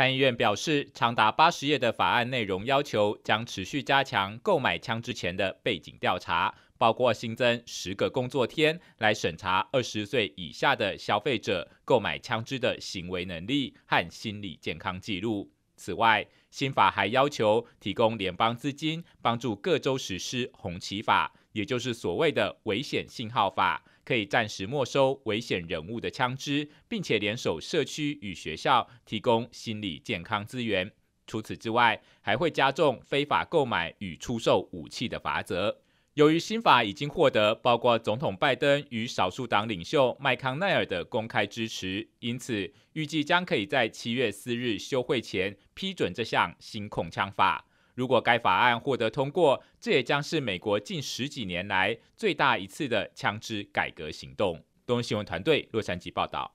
参议院表示，长达八十页的法案内容要求将持续加强购买枪支前的背景调查，包括新增十个工作日来审查二十岁以下的消费者购买枪支的行为能力和心理健康记录。此外，新法还要求提供联邦资金帮助各州实施“红旗法”，也就是所谓的危险信号法。可以暂时没收危险人物的枪支，并且联手社区与学校提供心理健康资源。除此之外，还会加重非法购买与出售武器的罚则。由于新法已经获得包括总统拜登与少数党领袖麦康奈尔的公开支持，因此预计将可以在七月四日休会前批准这项新控枪法。如果该法案获得通过，这也将是美国近十几年来最大一次的枪支改革行动。东新闻团队洛杉矶报道。